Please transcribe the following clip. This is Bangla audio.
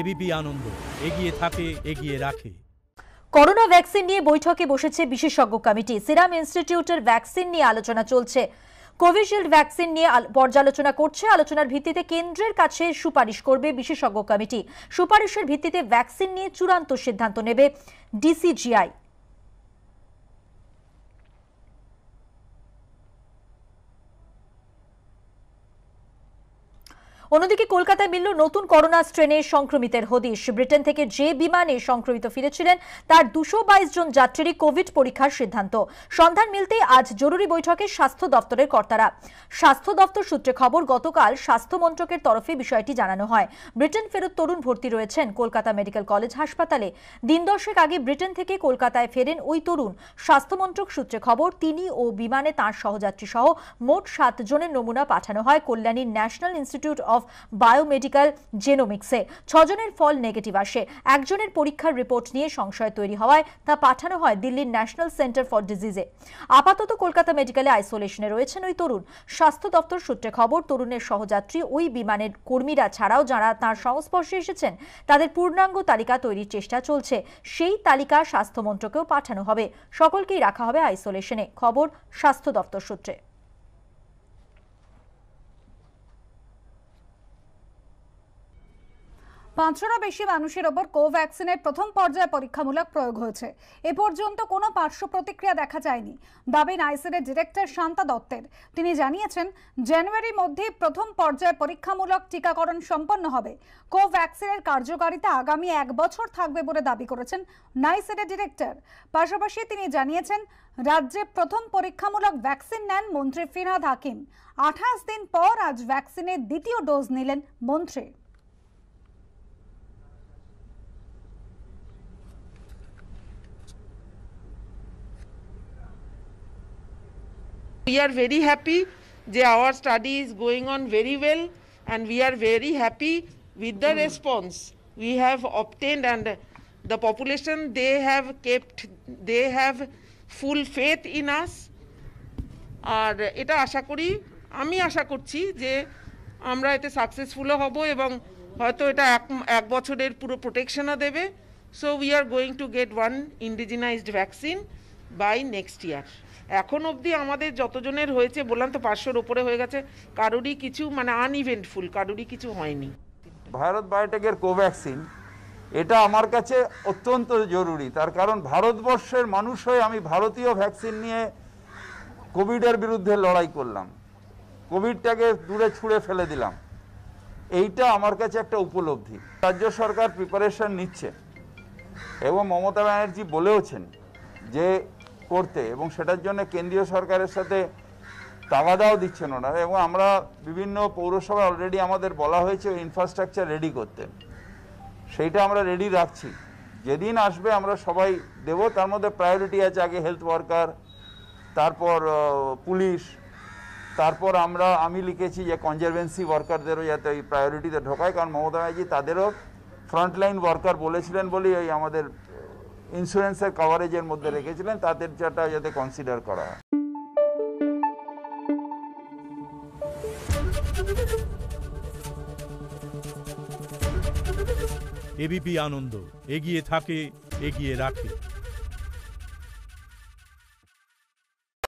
এবিপি আনন্দ এগিয়ে থাকে এগিয়ে রাখে করোনা ভ্যাকসিন নিয়ে বৈঠকে বসেছে বিশেষজ্ঞ কমিটি সিরাম ইনস্টিটিউটের ভ্যাকসিন নিয়ে আলোচনা চলছে কোভিশিল্ড ভ্যাকসিন নিয়ে পর্যালোচনা করছে আলোচনার ভিত্তিতে কেন্দ্রের কাছে সুপারিশ করবে বিশেষজ্ঞ কমিটি সুপারিশের ভিত্তিতে ভ্যাকসিন নিয়ে চূড়ান্ত সিদ্ধান্ত নেবে ডিসিজিআই অন্যদিকে কলকাতায় মিলল নতুন করোনা স্ট্রেনের সংক্রমিতের হদিশ ব্রিটেন থেকে যে বিমানে সংক্রমিত ফিরেছিলেন তার দুশো জন যাত্রীরই কোভিড পরীক্ষার সিদ্ধান্ত সন্ধান মিলতেই আজ জরুরি বৈঠকে স্বাস্থ্য দপ্তরের কর্তারা স্বাস্থ্য দপ্তর সূত্রে খবর গতকাল স্বাস্থ্য মন্ত্রকের তরফে বিষয়টি জানানো হয় ব্রিটেন ফেরত তরুণ ভর্তি রয়েছেন কলকাতা মেডিকেল কলেজ হাসপাতালে দিন দশেক আগে ব্রিটেন থেকে কলকাতায় ফেরেন ওই তরুণ স্বাস্থ্যমন্ত্রক সূত্রে খবর তিনি ও বিমানে তাঁর সহযাত্রী সহ মোট সাতজনের নমুনা পাঠানো হয় কল্যাণীর National Institute of of Biomedical জেনোমিক্সে ছজনের ফল নেগেটিভ আসে একজনের পরীক্ষার রিপোর্ট নিয়ে সংশয় তৈরি হওয়ায় তা পাঠানো হয় দিল্লির ন্যাশনাল সেন্টার ফর ডিজিজে আপাতত কলকাতা মেডিকেলে আইসোলেশনে রয়েছেন ওই তরুণ স্বাস্থ্য দপ্তর সূত্রে খবর তরুণের সহযাত্রী ওই বিমানের কর্মীরা ছাড়াও যারা তার সংস্পর্শে এসেছেন তাদের পূর্ণাঙ্গ তালিকা তৈরির চেষ্টা চলছে সেই তালিকা স্বাস্থ্যমন্ত্রকেও পাঠানো হবে সকলকেই রাখা হবে আইসোলেশনে খবর স্বাস্থ্য দপ্তর সূত্রে পাঁচশোরও বেশি মানুষের ওপর কোভ্যাক্সিনের প্রথম পর্যায়ে পরীক্ষামূলক প্রয়োগ হয়েছে এ পর্যন্ত কোনো পার্শ্ব প্রতিক্রিয়া দেখা যায়নি দাবি নাইসেরের ডিরেক্টর শান্তা দত্তের তিনি জানিয়েছেন জানুয়ারির মধ্যে প্রথম পর্যায়ে পরীক্ষামূলক টিকাকরণ সম্পন্ন হবে কোভ্যাক্সিনের কার্যকারিতা আগামী এক বছর থাকবে বলে দাবি করেছেন নাইসেরের ডিরেক্টর পাশাপাশি তিনি জানিয়েছেন রাজ্যে প্রথম পরীক্ষামূলক ভ্যাকসিন নেন মন্ত্রী ফিরহাদ হাকিম আঠাশ দিন পর আজ ভ্যাকসিনের দ্বিতীয় ডোজ নিলেন মন্ত্রী we are very happy যে our study is going on very well and we are very happy with the response we have obtained and the population they have kept they have full faith in us আর এটা আশা করি আমি আশা করছি যে আমরা এতে সাকসেসফুলও হব এবং হয়তো এটা এক এক বছরের পুরো প্রোটেকশনও দেবে so we are going to get one indigenised vaccine by next year এখন অবধি আমাদের যতজনের হয়েছে বললাম তো পাঁচশোর ওপরে হয়ে গেছে কারোরই কিছু মানে আনইভেন্টফুল কারোরই কিছু হয়নি ভারত বায়োটেকের কোভ্যাক্সিন এটা আমার কাছে অত্যন্ত জরুরি তার কারণ ভারতবর্ষের মানুষ হয়ে আমি ভারতীয় ভ্যাকসিন নিয়ে কোভিডের বিরুদ্ধে লড়াই করলাম কোভিডটাকে দূরে ছুঁড়ে ফেলে দিলাম এইটা আমার কাছে একটা উপলব্ধি রাজ্য সরকার প্রিপারেশন নিচ্ছে এবং মমতা ব্যানার্জি বলেওছেন যে করতে এবং সেটার জন্য কেন্দ্রীয় সরকারের সাথে তাগাদাও দিচ্ছেন ওনারা এবং আমরা বিভিন্ন পৌরসভায় অলরেডি আমাদের বলা হয়েছে ইনফ্রাস্ট্রাকচার রেডি করতে সেইটা আমরা রেডি রাখছি যেদিন আসবে আমরা সবাই দেব তার মধ্যে প্রায়োরিটি আছে আগে হেলথ ওয়ার্কার তারপর পুলিশ তারপর আমরা আমি লিখেছি যে কনজারভেন্সি ওয়ার্কারদেরও যাতে ওই প্রায়োরিটিতে ঢোকায় কারণ মমতা ব্যানার্জি তাদেরও ফ্রন্টলাইন ওয়ার্কার বলেছিলেন বলেই ওই আমাদের ইন্স্যুরেন্সের কভারেজের মধ্যে রেখেছিলেন তাদের যেটা যাতে কনসিডার করা হয় এবিপি আনন্দ এগিয়ে থাকে এগিয়ে রাখে